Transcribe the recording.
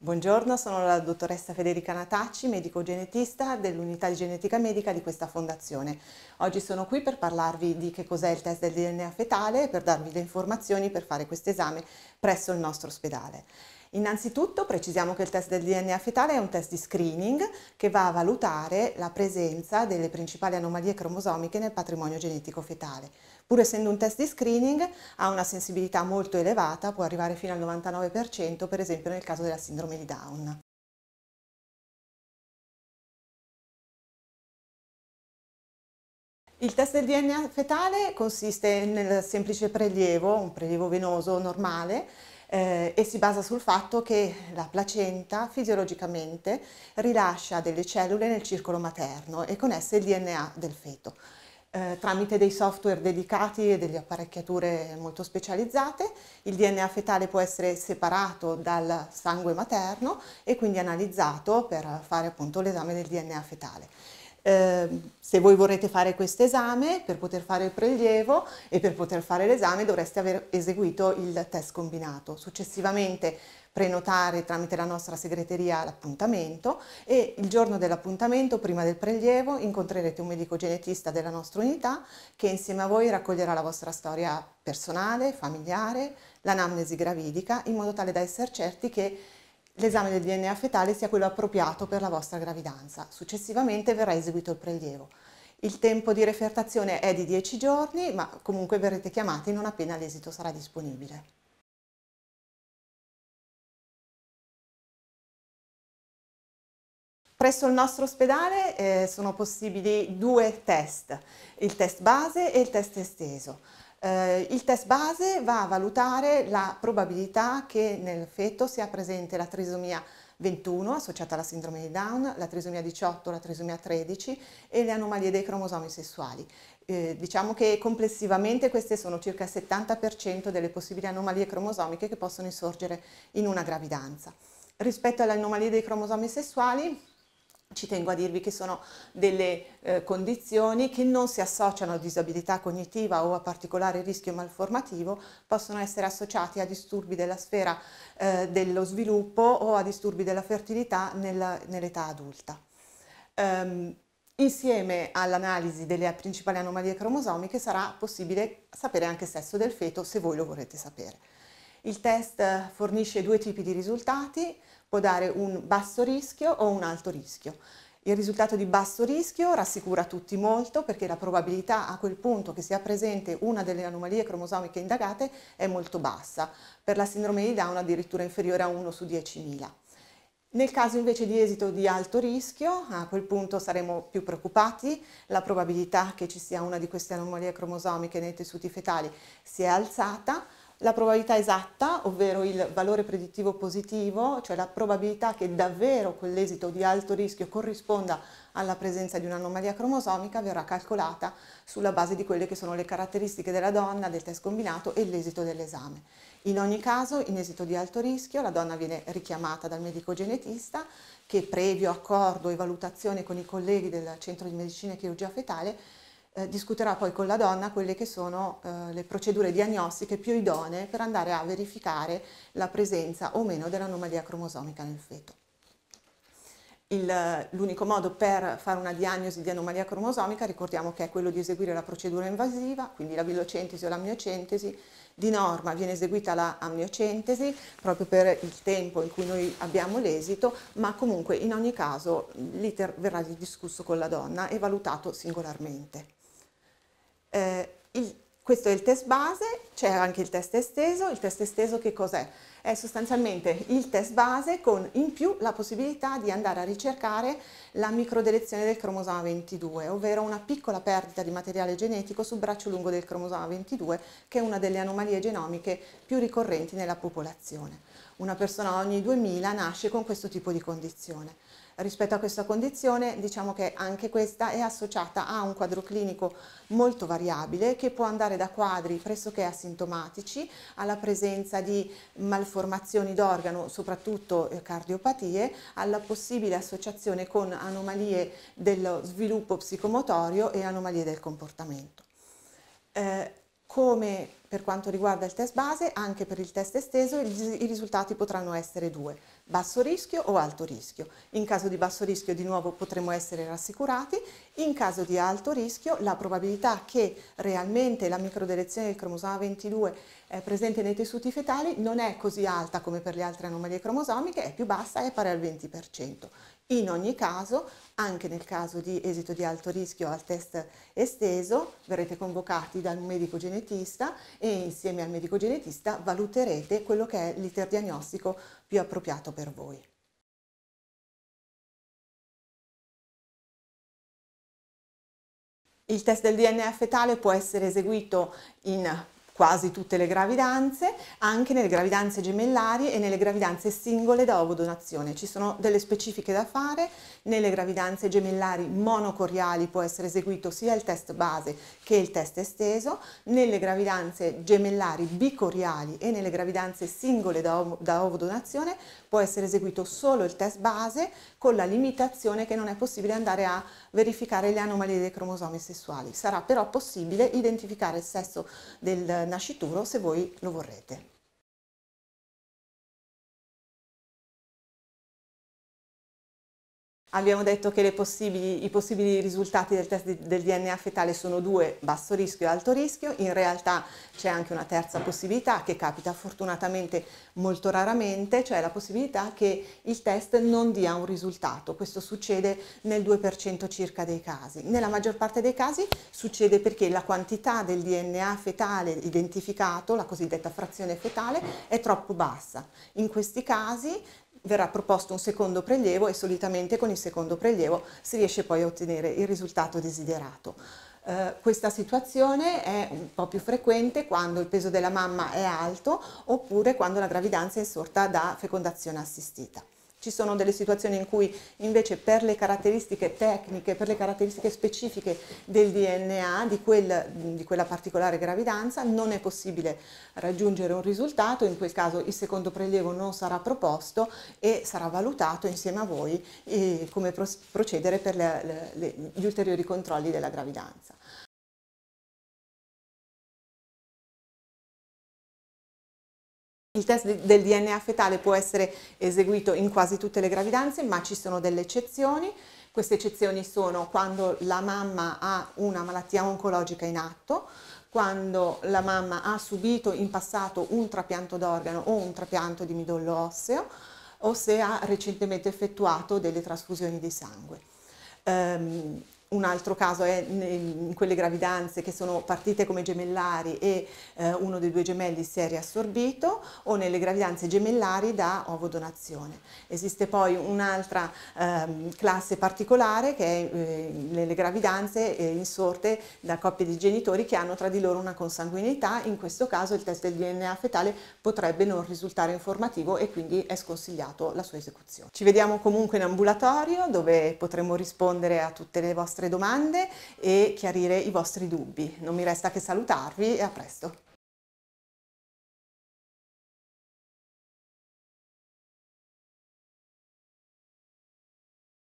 Buongiorno, sono la dottoressa Federica Natacci, medico genetista dell'unità di genetica medica di questa fondazione. Oggi sono qui per parlarvi di che cos'è il test del DNA fetale e per darvi le informazioni per fare questo esame presso il nostro ospedale. Innanzitutto precisiamo che il test del DNA fetale è un test di screening che va a valutare la presenza delle principali anomalie cromosomiche nel patrimonio genetico fetale. Pur essendo un test di screening ha una sensibilità molto elevata, può arrivare fino al 99% per esempio nel caso della sindrome di Down. Il test del DNA fetale consiste nel semplice prelievo, un prelievo venoso normale, eh, e si basa sul fatto che la placenta fisiologicamente rilascia delle cellule nel circolo materno e con esse il DNA del feto. Eh, tramite dei software dedicati e delle apparecchiature molto specializzate, il DNA fetale può essere separato dal sangue materno e quindi analizzato per fare appunto l'esame del DNA fetale. Ehm, se voi vorrete fare questo esame, per poter fare il prelievo e per poter fare l'esame dovreste aver eseguito il test combinato. Successivamente prenotare tramite la nostra segreteria l'appuntamento e il giorno dell'appuntamento, prima del prelievo, incontrerete un medico genetista della nostra unità che insieme a voi raccoglierà la vostra storia personale, familiare, l'anamnesi gravidica, in modo tale da essere certi che l'esame del DNA fetale sia quello appropriato per la vostra gravidanza. Successivamente verrà eseguito il prelievo. Il tempo di refertazione è di 10 giorni, ma comunque verrete chiamati non appena l'esito sarà disponibile. Presso il nostro ospedale eh, sono possibili due test, il test base e il test esteso. Eh, il test base va a valutare la probabilità che nel feto sia presente la trisomia 21 associata alla sindrome di Down, la trisomia 18, la trisomia 13 e le anomalie dei cromosomi sessuali. Eh, diciamo che complessivamente queste sono circa il 70% delle possibili anomalie cromosomiche che possono insorgere in una gravidanza. Rispetto alle anomalie dei cromosomi sessuali, ci tengo a dirvi che sono delle eh, condizioni che non si associano a disabilità cognitiva o a particolare rischio malformativo, possono essere associati a disturbi della sfera eh, dello sviluppo o a disturbi della fertilità nella, nell'età adulta. Um, Insieme all'analisi delle principali anomalie cromosomiche sarà possibile sapere anche il sesso del feto se voi lo vorrete sapere. Il test fornisce due tipi di risultati, può dare un basso rischio o un alto rischio. Il risultato di basso rischio rassicura tutti molto perché la probabilità a quel punto che sia presente una delle anomalie cromosomiche indagate è molto bassa, per la sindrome di Down addirittura inferiore a 1 su 10.000. Nel caso invece di esito di alto rischio, a quel punto saremo più preoccupati, la probabilità che ci sia una di queste anomalie cromosomiche nei tessuti fetali si è alzata la probabilità esatta, ovvero il valore predittivo positivo, cioè la probabilità che davvero quell'esito di alto rischio corrisponda alla presenza di un'anomalia cromosomica, verrà calcolata sulla base di quelle che sono le caratteristiche della donna, del test combinato e l'esito dell'esame. In ogni caso, in esito di alto rischio, la donna viene richiamata dal medico genetista che, previo accordo e valutazione con i colleghi del Centro di Medicina e Chirurgia Fetale, eh, discuterà poi con la donna quelle che sono eh, le procedure diagnostiche più idonee per andare a verificare la presenza o meno dell'anomalia cromosomica nel feto. Eh, l'unico modo per fare una diagnosi di anomalia cromosomica, ricordiamo che è quello di eseguire la procedura invasiva, quindi la villocentesi o l'amniocentesi, di norma viene eseguita la amniocentesi proprio per il tempo in cui noi abbiamo l'esito, ma comunque in ogni caso l'iter verrà discusso con la donna e valutato singolarmente. Eh, il, questo è il test base, c'è anche il test esteso. Il test esteso che cos'è? È sostanzialmente il test base con in più la possibilità di andare a ricercare la microdelezione del cromosoma 22, ovvero una piccola perdita di materiale genetico sul braccio lungo del cromosoma 22, che è una delle anomalie genomiche più ricorrenti nella popolazione. Una persona ogni 2000 nasce con questo tipo di condizione rispetto a questa condizione diciamo che anche questa è associata a un quadro clinico molto variabile che può andare da quadri pressoché asintomatici alla presenza di malformazioni d'organo, soprattutto eh, cardiopatie, alla possibile associazione con anomalie dello sviluppo psicomotorio e anomalie del comportamento. Eh, come per quanto riguarda il test base, anche per il test esteso i risultati potranno essere due, basso rischio o alto rischio. In caso di basso rischio di nuovo potremo essere rassicurati, in caso di alto rischio la probabilità che realmente la microdelezione del cromosoma 22 è eh, presente nei tessuti fetali non è così alta come per le altre anomalie cromosomiche, è più bassa, è pari al 20%. In ogni caso, anche nel caso di esito di alto rischio al test esteso, verrete convocati da un medico genetista e insieme al medico genetista valuterete quello che è l'iter diagnostico più appropriato per voi. Il test del DNA fetale può essere eseguito in quasi tutte le gravidanze, anche nelle gravidanze gemellari e nelle gravidanze singole da ovodonazione. Ci sono delle specifiche da fare, nelle gravidanze gemellari monocoriali può essere eseguito sia il test base che il test esteso, nelle gravidanze gemellari bicoriali e nelle gravidanze singole da, ov- da ovodonazione può essere eseguito solo il test base con la limitazione che non è possibile andare a verificare le anomalie dei cromosomi sessuali. Sarà però possibile identificare il sesso del nascituro se voi lo vorrete. Abbiamo detto che possibili, i possibili risultati del test del DNA fetale sono due, basso rischio e alto rischio. In realtà c'è anche una terza possibilità che capita fortunatamente molto raramente, cioè la possibilità che il test non dia un risultato. Questo succede nel 2% circa dei casi. Nella maggior parte dei casi succede perché la quantità del DNA fetale identificato, la cosiddetta frazione fetale, è troppo bassa. In questi casi verrà proposto un secondo prelievo e solitamente con il secondo prelievo si riesce poi a ottenere il risultato desiderato. Eh, questa situazione è un po' più frequente quando il peso della mamma è alto oppure quando la gravidanza è sorta da fecondazione assistita. Ci sono delle situazioni in cui invece per le caratteristiche tecniche, per le caratteristiche specifiche del DNA di, quel, di, quella particolare gravidanza non è possibile raggiungere un risultato, in quel caso il secondo prelievo non sarà proposto e sarà valutato insieme a voi eh, come procedere per le, le, gli ulteriori controlli della gravidanza. Il test del DNA fetale può essere eseguito in quasi tutte le gravidanze, ma ci sono delle eccezioni. Queste eccezioni sono quando la mamma ha una malattia oncologica in atto, quando la mamma ha subito in passato un trapianto d'organo o un trapianto di midollo osseo o se ha recentemente effettuato delle trasfusioni di sangue. Ehm, un altro caso è in quelle gravidanze che sono partite come gemellari e eh, uno dei due gemelli si è riassorbito o nelle gravidanze gemellari da ovodonazione. Esiste poi un'altra ehm, classe particolare che è eh, nelle gravidanze insorte da coppie di genitori che hanno tra di loro una consanguinità, in questo caso il test del DNA fetale potrebbe non risultare informativo e quindi è sconsigliato la sua esecuzione. Ci vediamo comunque in ambulatorio dove potremo rispondere a tutte le vostre vostre domande e chiarire i vostri dubbi. Non mi resta che salutarvi e a presto.